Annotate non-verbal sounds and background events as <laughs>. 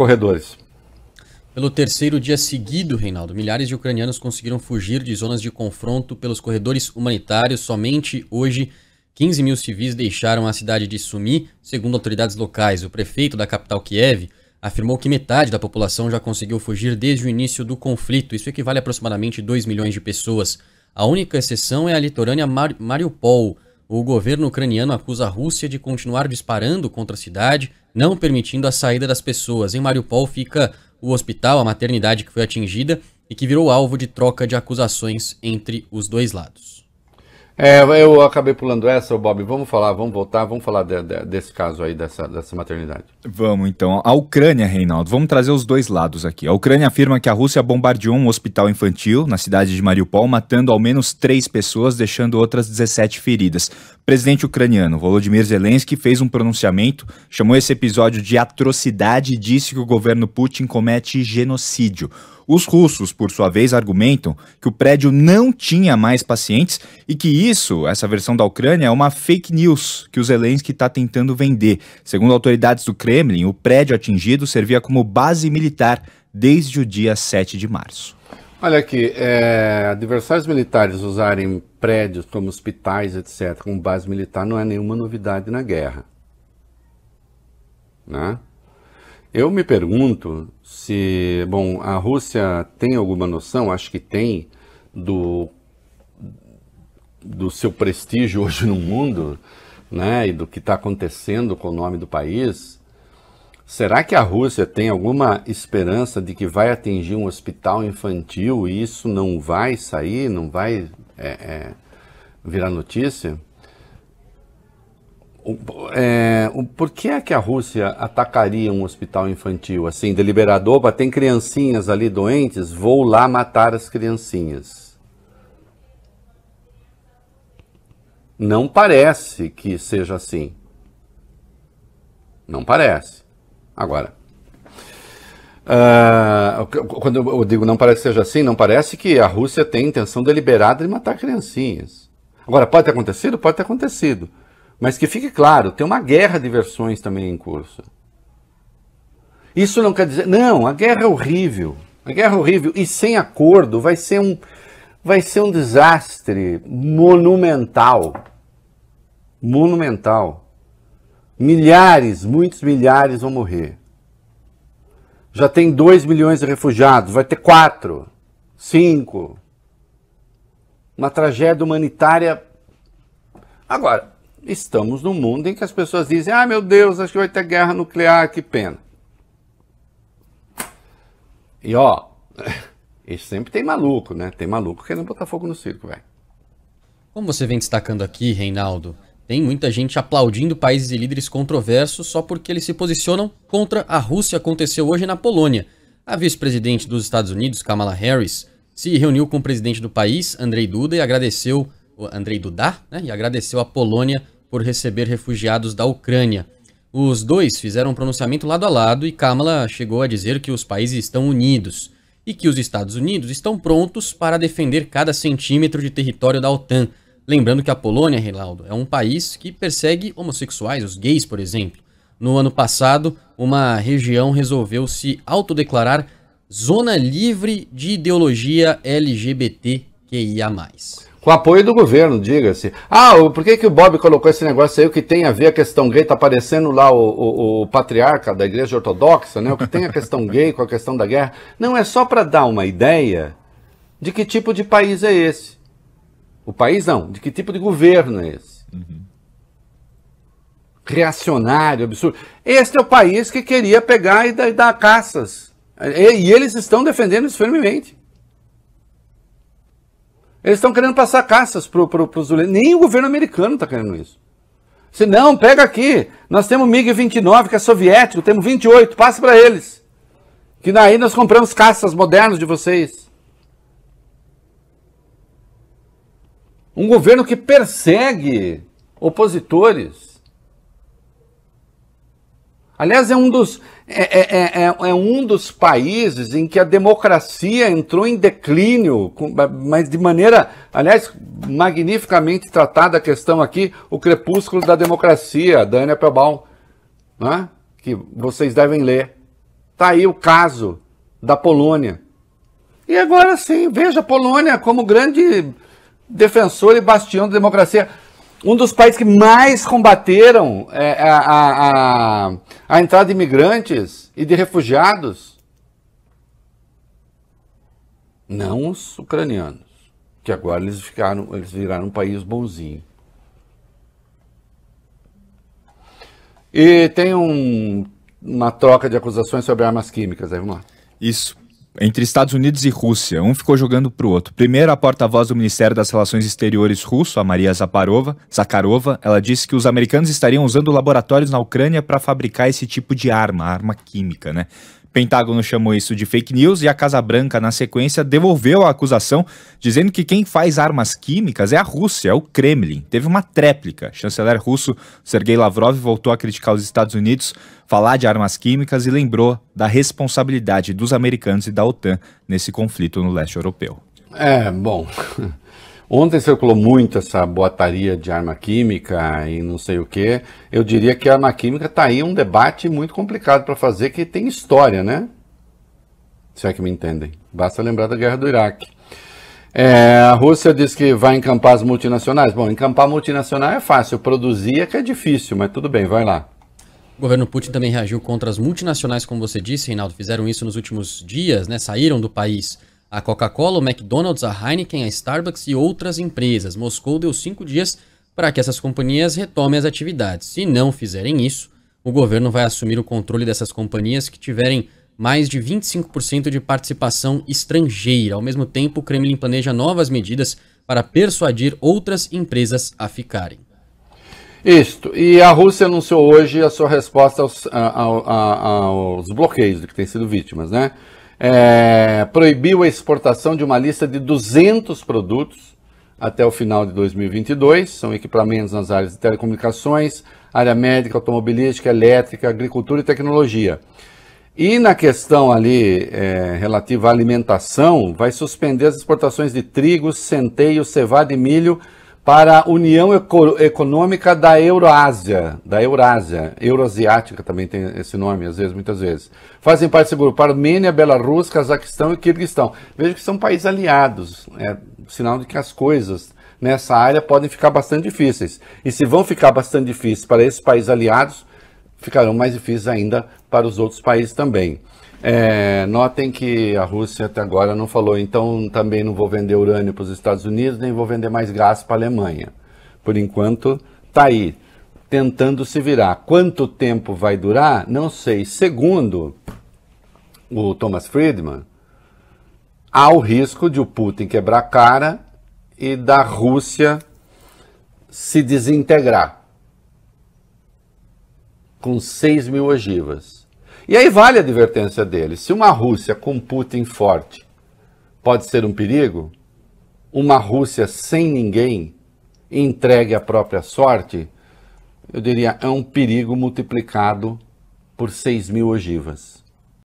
corredores. Pelo terceiro dia seguido, Reinaldo, milhares de ucranianos conseguiram fugir de zonas de confronto pelos corredores humanitários. Somente hoje, 15 mil civis deixaram a cidade de Sumi, segundo autoridades locais. O prefeito da capital Kiev afirmou que metade da população já conseguiu fugir desde o início do conflito. Isso equivale a aproximadamente 2 milhões de pessoas. A única exceção é a litorânea Mar Mariupol. O governo ucraniano acusa a Rússia de continuar disparando contra a cidade não permitindo a saída das pessoas. Em Mariupol fica o hospital, a maternidade que foi atingida e que virou alvo de troca de acusações entre os dois lados. É, eu acabei pulando essa, Bob. Vamos falar, vamos voltar, vamos falar de, de, desse caso aí, dessa, dessa maternidade. Vamos então. A Ucrânia, Reinaldo, vamos trazer os dois lados aqui. A Ucrânia afirma que a Rússia bombardeou um hospital infantil na cidade de Mariupol, matando ao menos três pessoas, deixando outras 17 feridas. O presidente ucraniano Volodymyr Zelensky fez um pronunciamento, chamou esse episódio de atrocidade e disse que o governo Putin comete genocídio. Os russos, por sua vez, argumentam que o prédio não tinha mais pacientes e que isso, essa versão da Ucrânia, é uma fake news que o Zelensky está tentando vender. Segundo autoridades do Kremlin, o prédio atingido servia como base militar desde o dia 7 de março. Olha aqui, é, adversários militares usarem prédios como hospitais, etc., como base militar, não é nenhuma novidade na guerra. Né? Eu me pergunto se, bom, a Rússia tem alguma noção, acho que tem, do, do seu prestígio <laughs> hoje no mundo, né, e do que está acontecendo com o nome do país. Será que a Rússia tem alguma esperança de que vai atingir um hospital infantil e isso não vai sair, não vai é, é, virar notícia? é, por que é que a Rússia atacaria um hospital infantil assim, deliberado? Opa, tem criancinhas ali doentes, vou lá matar as criancinhas. Não parece que seja assim. Não parece. Agora, Uh, quando eu digo não parece que seja assim, não parece que a Rússia tem intenção deliberada de matar criancinhas. Agora, pode ter acontecido? Pode ter acontecido. Mas que fique claro, tem uma guerra de versões também em curso. Isso não quer dizer. Não, a guerra é horrível. A guerra é horrível. E sem acordo vai ser um, vai ser um desastre monumental. Monumental. Milhares, muitos milhares vão morrer. Já tem 2 milhões de refugiados, vai ter 4, 5. Uma tragédia humanitária. Agora, estamos num mundo em que as pessoas dizem: ah, meu Deus, acho que vai ter guerra nuclear, que pena. E ó, <laughs> e sempre tem maluco, né? Tem maluco querendo botar fogo no circo, velho. Como você vem destacando aqui, Reinaldo, tem muita gente aplaudindo países e líderes controversos só porque eles se posicionam contra a Rússia. Aconteceu hoje na Polônia. A vice-presidente dos Estados Unidos, Kamala Harris, se reuniu com o presidente do país, Andrei Duda, e agradeceu Andrei Duda né, e agradeceu a Polônia por receber refugiados da Ucrânia. Os dois fizeram um pronunciamento lado a lado e Kamala chegou a dizer que os países estão unidos e que os Estados Unidos estão prontos para defender cada centímetro de território da OTAN. Lembrando que a Polônia, Reinaldo, é um país que persegue homossexuais, os gays, por exemplo. No ano passado, uma região resolveu se autodeclarar zona livre de ideologia LGBTQIA. Com apoio do governo, diga-se. Ah, por que, que o Bob colocou esse negócio aí? O que tem a ver a questão gay? Tá aparecendo lá o, o, o patriarca da igreja ortodoxa, né? O que tem a questão gay com a questão da guerra? Não, é só para dar uma ideia de que tipo de país é esse. O país não, de que tipo de governo é esse. Uhum. Reacionário, absurdo. Este é o país que queria pegar e dar, e dar caças. E, e eles estão defendendo isso firmemente. Eles estão querendo passar caças para pro, os zulianos. Nem o governo americano está querendo isso. Se não, pega aqui. Nós temos MiG-29, que é soviético, temos 28, passa para eles. Que daí nós compramos caças modernos de vocês. Um governo que persegue opositores Aliás, é um, dos, é é, é, é, é, um dos países em que a democracia entrou em declínio, mas de maneira, aliás, magnificamente tratada a questão aqui, o Crepúsculo da Democracia, da Ana né? que vocês devem ler. Está aí o caso da Polônia. E agora sim, veja a Polônia como grande defensor e bastião da democracia um dos países que mais combateram é, a, a, a, entrada de imigrantes e de refugiados? Não os ucranianos, que agora eles, ficaram, eles viraram um país bonzinho. E tem um, uma troca de acusações sobre armas químicas, aí vamos lá. Isso entre Estados Unidos e Rússia. Um ficou jogando para o outro. Primeiro, a porta-voz do Ministério das Relações Exteriores russo, a Maria Zaparova, Zakharova, ela disse que os americanos estariam usando laboratórios na Ucrânia para fabricar esse tipo de arma, arma química, né? Pentágono chamou isso de fake news e a Casa Branca, na sequência, devolveu a acusação, dizendo que quem faz armas químicas é a Rússia, é o Kremlin. Teve uma tréplica. O chanceler russo Sergei Lavrov voltou a criticar os Estados Unidos, falar de armas químicas e lembrou da responsabilidade dos americanos e da OTAN nesse conflito no leste europeu. É, bom. <laughs> Ontem circulou muito essa boataria de arma química e não sei o que. Eu diria que a arma química está aí um debate muito complicado para fazer, que tem história, né? Se é que me entendem. Basta lembrar da guerra do Iraque. É, a Rússia diz que vai encampar as multinacionais. Bom, encampar multinacional é fácil, produzir é que é difícil, mas tudo bem, vai lá. O governo Putin também reagiu contra as multinacionais, como você disse, Reinaldo. Fizeram isso nos últimos dias, né? Saíram do país a Coca-Cola, o McDonald's, a Heineken, a Starbucks e outras empresas. Moscou deu cinco dias para que essas companhias retomem as atividades. Se não fizerem isso, o governo vai assumir o controle dessas companhias que tiverem mais de 25% de participação estrangeira. Ao mesmo tempo, o Kremlin planeja novas medidas para persuadir outras empresas a ficarem. Isto. E a Rússia anunciou hoje a sua resposta aos, aos bloqueios de que tem sido vítimas, né? é, proibiu a exportação de uma lista de 200 produtos até o final de 2022. São equipamentos nas áreas de telecomunicações, área médica, automobilística, elétrica, agricultura e tecnologia. E na questão ali é, relativa à alimentação, vai suspender as exportações de trigo, centeio, cevada e milho para a União Eco Econômica da Eurásia, da Eurásia, Euroasiática também tem esse nome, às vezes, muitas vezes. Fazem parte do grupo Armênia, Belarus, Cazaquistão e Quirguistão. Veja que são países aliados, é sinal de que as coisas nessa área podem ficar bastante difíceis. E se vão ficar bastante difíceis para esses países aliados, ficarão mais difíceis ainda para os outros países também. É, notem que a Rússia até agora não falou, então também não vou vender urânio para os Estados Unidos, nem vou vender mais gás para a Alemanha. Por enquanto, está aí, tentando se virar. Quanto tempo vai durar? Não sei. Segundo o Thomas Friedman, há o risco de o Putin quebrar cara e da Rússia se desintegrar com 6 mil ogivas. E aí vale a advertência dele. Se uma Rússia com Putin forte pode ser um perigo, uma Rússia sem ninguém, entregue à própria sorte, eu diria, é um perigo multiplicado por 6 mil ogivas.